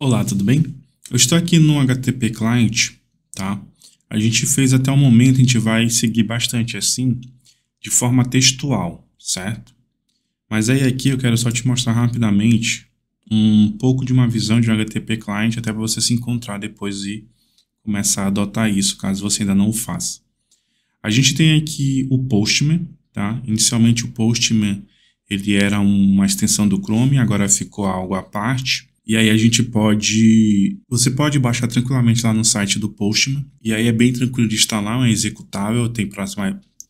Olá, tudo bem? Eu estou aqui no HTTP Client, tá? A gente fez até o momento, a gente vai seguir bastante assim, de forma textual, certo? Mas aí aqui eu quero só te mostrar rapidamente um pouco de uma visão de um HTTP Client, até para você se encontrar depois e começar a adotar isso, caso você ainda não o faça. A gente tem aqui o Postman, tá? Inicialmente o Postman, ele era uma extensão do Chrome, agora ficou algo à parte e aí a gente pode. Você pode baixar tranquilamente lá no site do Postman. E aí é bem tranquilo de instalar, é executável, tem para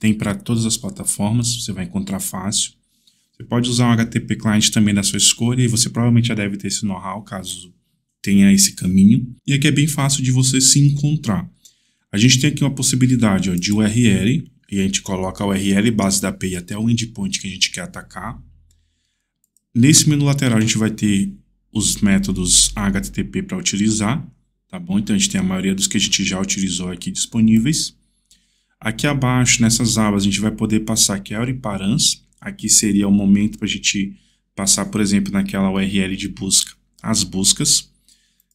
tem para todas as plataformas, você vai encontrar fácil. Você pode usar um HTTP client também da sua escolha, e você provavelmente já deve ter esse know-how caso tenha esse caminho. E aqui é bem fácil de você se encontrar. A gente tem aqui uma possibilidade ó, de URL, e a gente coloca a URL base da API até o endpoint que a gente quer atacar. Nesse menu lateral a gente vai ter os métodos HTTP para utilizar, tá bom? Então a gente tem a maioria dos que a gente já utilizou aqui disponíveis. Aqui abaixo, nessas abas, a gente vai poder passar query params. Aqui seria o momento para a gente passar, por exemplo, naquela URL de busca, as buscas.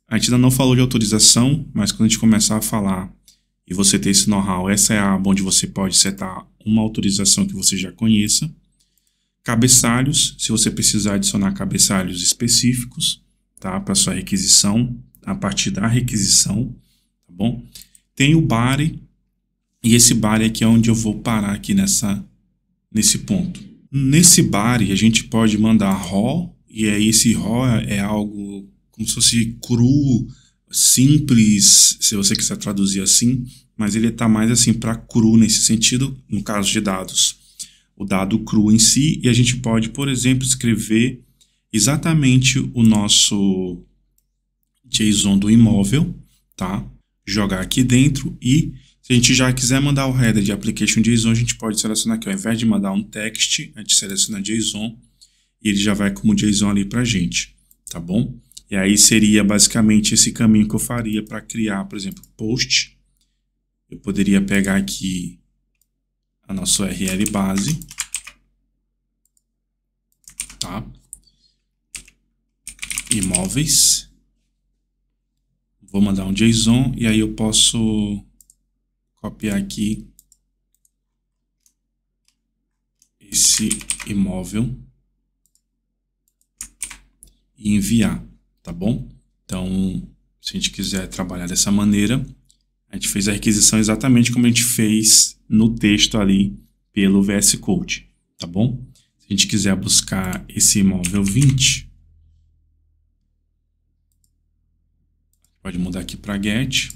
A gente ainda não falou de autorização, mas quando a gente começar a falar e você ter esse know-how, essa é a aba onde você pode setar uma autorização que você já conheça. Cabeçalhos, se você precisar adicionar cabeçalhos específicos, tá? Para sua requisição, a partir da requisição, tá bom? Tem o body, e esse body aqui é onde eu vou parar aqui nessa, nesse ponto. Nesse body, a gente pode mandar raw, e aí esse raw é algo como se fosse cru, simples, se você quiser traduzir assim, mas ele está mais assim para cru nesse sentido, no caso de dados o dado cru em si e a gente pode, por exemplo, escrever exatamente o nosso JSON do imóvel, tá? Jogar aqui dentro e se a gente já quiser mandar o header de application JSON, a gente pode selecionar aqui, ao invés de mandar um text, a gente seleciona JSON e ele já vai como JSON ali para a gente, tá bom? E aí seria basicamente esse caminho que eu faria para criar, por exemplo, post. Eu poderia pegar aqui a nossa URL base, tá? Imóveis. Vou mandar um JSON e aí eu posso copiar aqui esse imóvel e enviar, tá bom? Então, se a gente quiser trabalhar dessa maneira, a gente fez a requisição exatamente como a gente fez no texto ali pelo VS Code, tá bom? Se a gente quiser buscar esse imóvel 20, pode mudar aqui para get,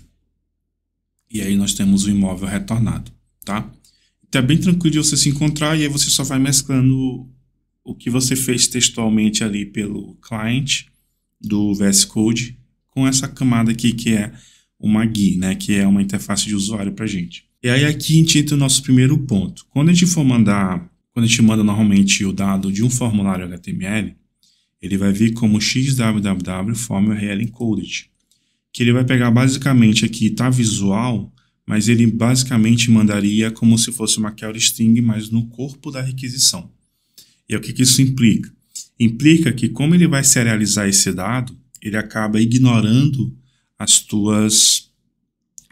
e aí nós temos o imóvel retornado, tá? Então é bem tranquilo de você se encontrar, e aí você só vai mesclando o que você fez textualmente ali pelo client do VS Code com essa camada aqui que é uma GUI, né, que é uma interface de usuário para a gente. E aí aqui a gente entra nosso primeiro ponto. Quando a gente for mandar, quando a gente manda normalmente o dado de um formulário HTML, ele vai vir como xwww form que ele vai pegar basicamente aqui tá visual, mas ele basicamente mandaria como se fosse uma query string, mas no corpo da requisição. E o que, que isso implica? Implica que como ele vai serializar esse dado, ele acaba ignorando as tuas,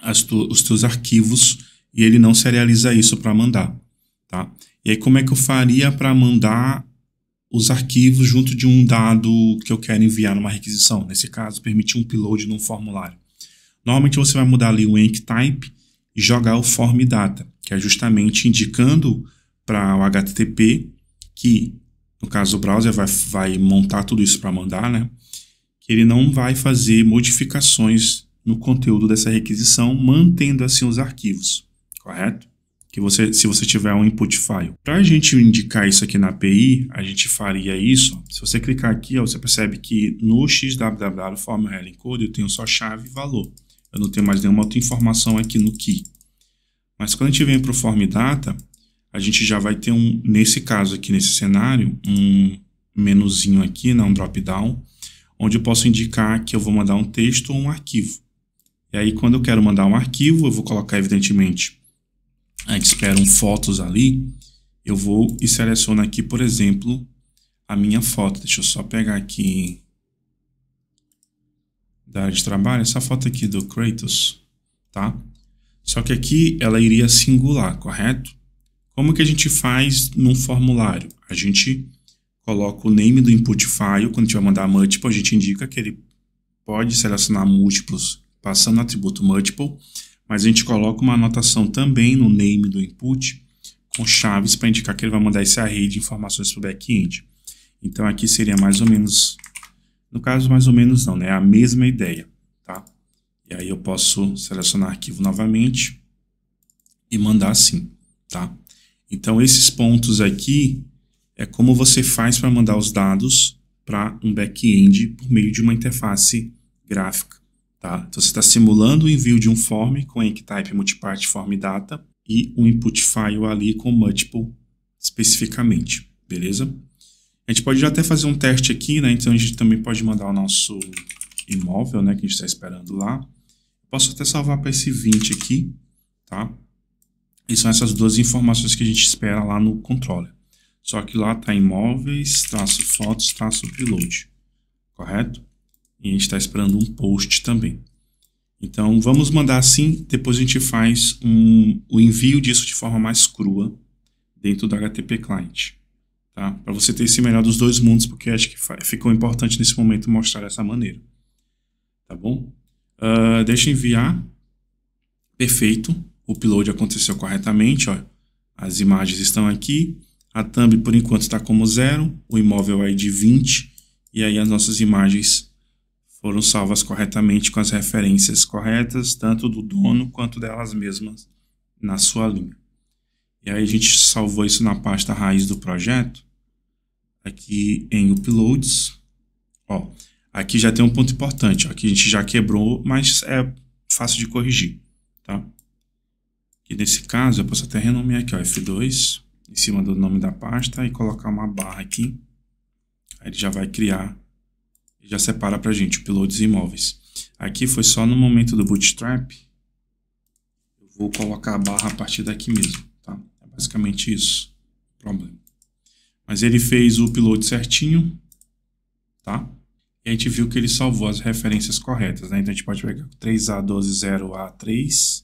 as tu, os teus arquivos e ele não serializa isso para mandar, tá? E aí como é que eu faria para mandar os arquivos junto de um dado que eu quero enviar numa requisição? Nesse caso, permitir um upload num formulário. Normalmente você vai mudar ali o EncType e jogar o form data, que é justamente indicando para o HTTP que, no caso, o browser vai, vai montar tudo isso para mandar, né? que ele não vai fazer modificações no conteúdo dessa requisição, mantendo assim os arquivos, correto? Que você, se você tiver um input file. Para a gente indicar isso aqui na API, a gente faria isso. Se você clicar aqui, ó, você percebe que no xww form encode eu tenho só chave e valor. Eu não tenho mais nenhuma outra informação aqui no key. Mas quando a gente vem para o form data, a gente já vai ter um, nesse caso aqui, nesse cenário, um menuzinho aqui, né, um drop down, onde eu posso indicar que eu vou mandar um texto ou um arquivo. E aí, quando eu quero mandar um arquivo, eu vou colocar, evidentemente, é, espera um fotos ali. Eu vou e seleciono aqui, por exemplo, a minha foto. Deixa eu só pegar aqui da área de trabalho, essa foto aqui do Kratos, tá? Só que aqui ela iria singular, correto? Como que a gente faz num formulário? A gente coloco o name do input file, quando tiver mandar multiple, a gente indica que ele pode selecionar múltiplos passando o atributo multiple, mas a gente coloca uma anotação também no name do input com chaves para indicar que ele vai mandar esse array de informações para o back-end. Então aqui seria mais ou menos, no caso mais ou menos não, né? É a mesma ideia. Tá? E aí eu posso selecionar arquivo novamente e mandar assim. Tá? Então esses pontos aqui é como você faz para mandar os dados para um back-end por meio de uma interface gráfica. Tá? Então, você está simulando o envio de um form com EncType Multipart Form Data e um input file ali com multiple especificamente, beleza? A gente pode já até fazer um teste aqui, né? Então, a gente também pode mandar o nosso imóvel, né? Que a gente está esperando lá. Posso até salvar para esse 20 aqui, tá? E são essas duas informações que a gente espera lá no controller. Só que lá está imóveis, traço fotos, traço upload, correto? E a gente está esperando um post também. Então vamos mandar assim, depois a gente faz um, o envio disso de forma mais crua dentro do HTTP client. Tá? Para você ter esse melhor dos dois mundos, porque acho que ficou importante nesse momento mostrar dessa maneira. Tá bom? Uh, deixa enviar. Perfeito. O upload aconteceu corretamente. Ó. As imagens estão aqui. A thumb, por enquanto, está como zero, o imóvel é de 20, e aí as nossas imagens foram salvas corretamente com as referências corretas, tanto do dono quanto delas mesmas na sua linha. E aí a gente salvou isso na pasta raiz do projeto, aqui em Uploads. Ó, aqui já tem um ponto importante, ó, a gente já quebrou, mas é fácil de corrigir, tá? E nesse caso, eu posso até renomear aqui, ó, F2, em cima do nome da pasta e colocar uma barra aqui. Aí ele já vai criar e já separa para a gente uploads e imóveis. Aqui foi só no momento do Bootstrap. Eu vou colocar a barra a partir daqui mesmo, tá? É basicamente isso. Problema. Mas ele fez o upload certinho, tá? E a gente viu que ele salvou as referências corretas, né? Então a gente pode pegar 3A120A3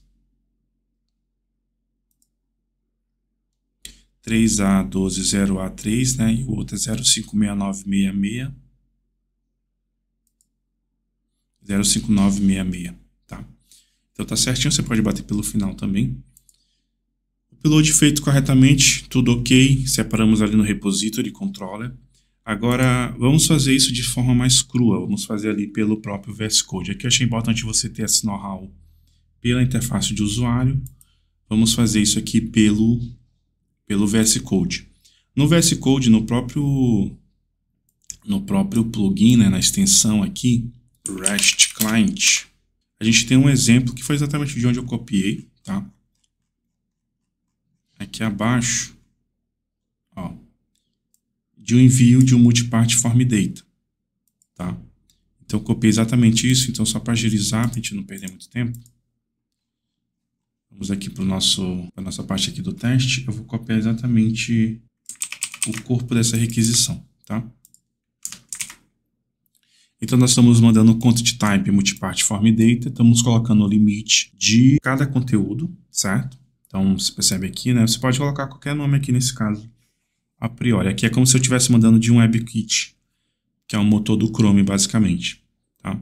3A120A3, né? E o outro é 056966. 05966, tá? Então tá certinho, você pode bater pelo final também. O upload feito corretamente, tudo ok, separamos ali no repository controller. Agora, vamos fazer isso de forma mais crua, vamos fazer ali pelo próprio VS Code. Aqui eu achei importante você ter esse know-how pela interface de usuário. Vamos fazer isso aqui pelo pelo VS Code. No VS Code, no próprio, no próprio plugin, né, na extensão aqui, REST Client, a gente tem um exemplo que foi exatamente de onde eu copiei, tá? Aqui abaixo, ó, de um envio de um multipart form data, tá? Então, eu copiei exatamente isso, então só para agilizar, para a gente não perder muito tempo, Vamos aqui para a nossa parte aqui do teste. Eu vou copiar exatamente o corpo dessa requisição, tá? Então, nós estamos mandando o content type multipart form data, estamos colocando o limite de cada conteúdo, certo? Então, você percebe aqui, né? Você pode colocar qualquer nome aqui nesse caso, a priori. Aqui é como se eu estivesse mandando de um WebKit, que é um motor do Chrome, basicamente, tá?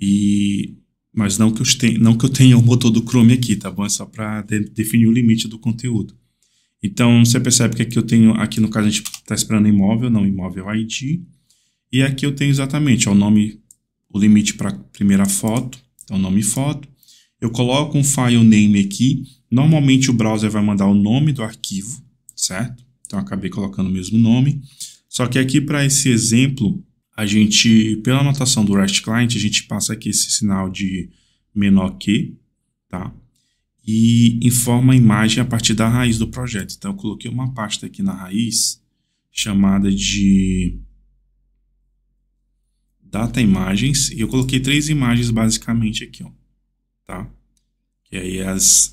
E mas não que, tenha, não que, eu tenha o motor do Chrome aqui, tá bom? É só para de, definir o limite do conteúdo. Então, você percebe que aqui eu tenho, aqui no caso a gente está esperando imóvel, não imóvel ID. E aqui eu tenho exatamente ó, o nome, o limite para primeira foto, então nome foto. Eu coloco um file name aqui. Normalmente o browser vai mandar o nome do arquivo, certo? Então, acabei colocando o mesmo nome. Só que aqui para esse exemplo, a gente, pela anotação do REST client, a gente passa aqui esse sinal de menor que, tá? E informa a imagem a partir da raiz do projeto. Então, eu coloquei uma pasta aqui na raiz, chamada de data imagens, e eu coloquei três imagens basicamente aqui, ó, tá? E aí é as,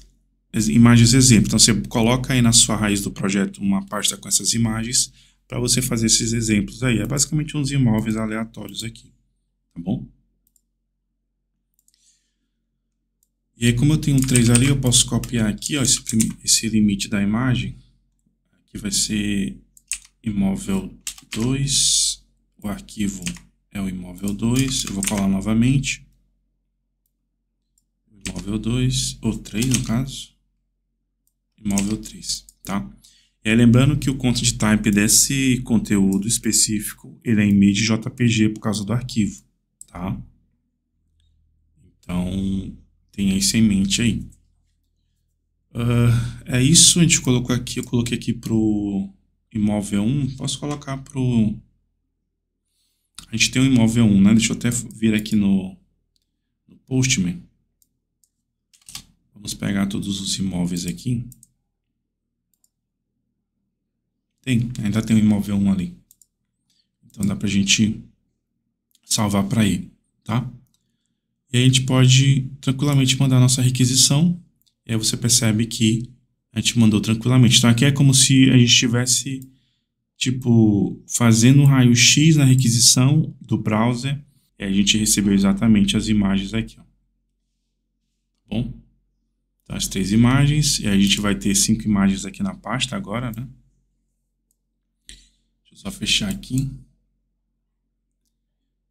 as imagens exemplo. Então, você coloca aí na sua raiz do projeto uma pasta com essas imagens, para você fazer esses exemplos aí. É basicamente uns imóveis aleatórios aqui, tá bom? E aí, como eu tenho um 3 ali, eu posso copiar aqui ó, esse, esse limite da imagem. Aqui vai ser imóvel 2, o arquivo é o imóvel 2, eu vou colar novamente. Imóvel 2, ou 3 no caso. Imóvel 3, tá? É, lembrando que o content type desse conteúdo específico, ele é em MIDI JPG por causa do arquivo, tá? Então, tenha isso em mente aí. Uh, é isso, a gente colocou aqui, eu coloquei aqui pro imóvel 1, posso colocar pro... A gente tem um imóvel 1, né? Deixa eu até vir aqui no, no Postman. Vamos pegar todos os imóveis aqui. Tem, ainda tem um imóvel 1 ali. Então dá pra gente salvar para ele, tá? E aí a gente pode tranquilamente mandar nossa requisição. E aí você percebe que a gente mandou tranquilamente. Então aqui é como se a gente estivesse tipo fazendo um raio-x na requisição do browser e a gente recebeu exatamente as imagens aqui, ó. Tá bom, então, as três imagens e a gente vai ter cinco imagens aqui na pasta agora, né? eu só fechar aqui.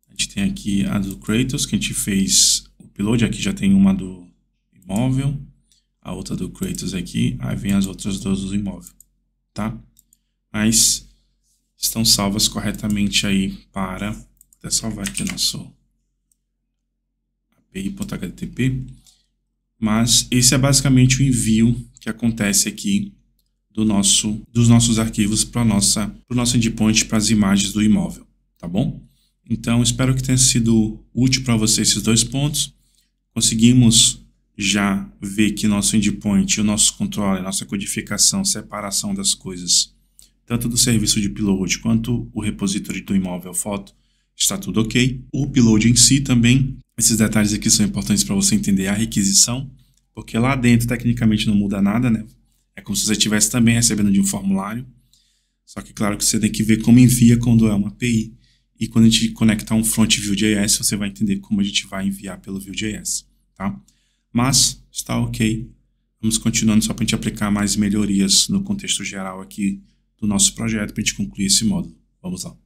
A gente tem aqui a do Kratos, que a gente fez o upload. Aqui já tem uma do imóvel, a outra do Kratos aqui. Aí vem as outras duas do imóvel, tá? Mas estão salvas corretamente aí para... Vou até salvar aqui o nosso API.http. Mas esse é basicamente o envio que acontece aqui do nosso, dos nossos arquivos para o nosso endpoint, para as imagens do imóvel, tá bom? Então, espero que tenha sido útil para você esses dois pontos. Conseguimos já ver que nosso endpoint, o nosso controle, nossa codificação, separação das coisas, tanto do serviço de upload quanto o repositório do imóvel foto, está tudo ok. O upload em si também, esses detalhes aqui são importantes para você entender a requisição, porque lá dentro tecnicamente não muda nada, né? É como se você estivesse também recebendo de um formulário. Só que, claro, que você tem que ver como envia quando é uma API. E quando a gente conectar um front Vue.js, você vai entender como a gente vai enviar pelo Vue.js, tá? Mas está ok. Vamos continuando só para a gente aplicar mais melhorias no contexto geral aqui do nosso projeto para a gente concluir esse módulo. Vamos lá.